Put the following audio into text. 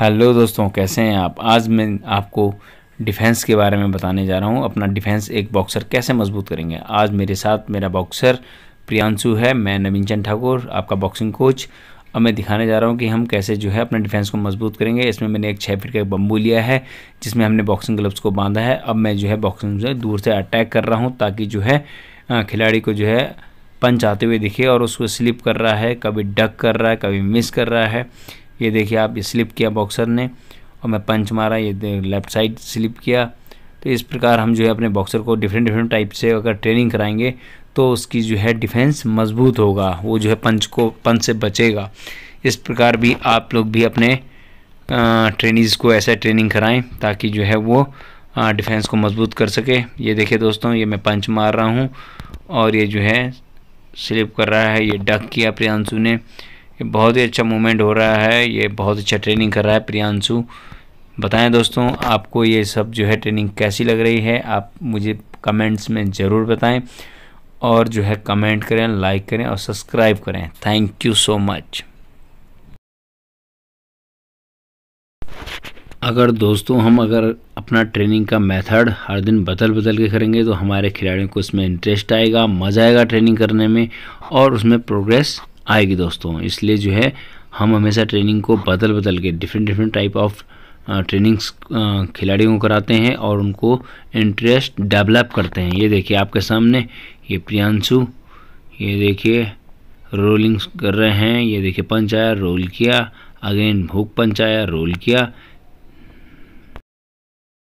hello दोस्तों कैसे हैं आप आज मैं आपको डिफेंस के बारे में बताने जा रहा हूं अपना डिफेंस एक बॉक्सर कैसे मजबूत करेंगे आज मेरे साथ मेरा बॉक्सर प्रियांशु है मैं नवीन चंद ठाकुर आपका बॉक्सिंग कोच अब मैं दिखाने जा रहा हूं कि हम कैसे जो है अपने डिफेंस को मजबूत करेंगे इसमें मैंने एक छः फिट का बम्बू लिया है जिसमें हमने बॉक्सिंग ग्लव्स को बांधा है अब मैं जो है बॉक्सिंग से दूर से अटैक कर रहा हूँ ताकि जो है खिलाड़ी को जो है पंच आते हुए दिखे और उसको स्लिप कर रहा है कभी डक कर रहा है कभी मिस कर रहा है ये देखिए आप स्लिप किया बॉक्सर ने और मैं पंच मारा ये लेफ्ट साइड स्लिप किया तो इस प्रकार हम जो है अपने बॉक्सर को डिफरेंट डिफरेंट टाइप से अगर ट्रेनिंग कराएंगे तो उसकी जो है डिफेंस मजबूत होगा वो जो है पंच को पंच से बचेगा इस प्रकार भी आप लोग भी अपने ट्रेनिज़ को ऐसा ट्रेनिंग कराएं ताकि जो है वो डिफेंस को मजबूत कर सके ये देखिए दोस्तों ये मैं पंच मार रहा हूँ और ये जो है स्लिप कर रहा है ये डक किया प्रियांशु ने ये बहुत ही अच्छा मूवमेंट हो रहा है ये बहुत अच्छा ट्रेनिंग कर रहा है प्रियांशु बताएं दोस्तों आपको ये सब जो है ट्रेनिंग कैसी लग रही है आप मुझे कमेंट्स में ज़रूर बताएं और जो है कमेंट करें लाइक करें और सब्सक्राइब करें थैंक यू सो मच अगर दोस्तों हम अगर अपना ट्रेनिंग का मेथड हर दिन बदल बदल के करेंगे तो हमारे खिलाड़ियों को इसमें इंटरेस्ट आएगा मज़ा आएगा ट्रेनिंग करने में और उसमें प्रोग्रेस आएगी दोस्तों इसलिए जो है हम हमेशा ट्रेनिंग को बदल बदल के different different type of trainings खिलाड़ियों को कराते हैं और उनको इंटरेस्ट डेवलप करते हैं ये देखिए आपके सामने ये प्रियांशु ये देखिए रोलिंग्स कर रहे हैं ये देखिए पंच आया रोल किया अगेन भूख पंच आया रोल किया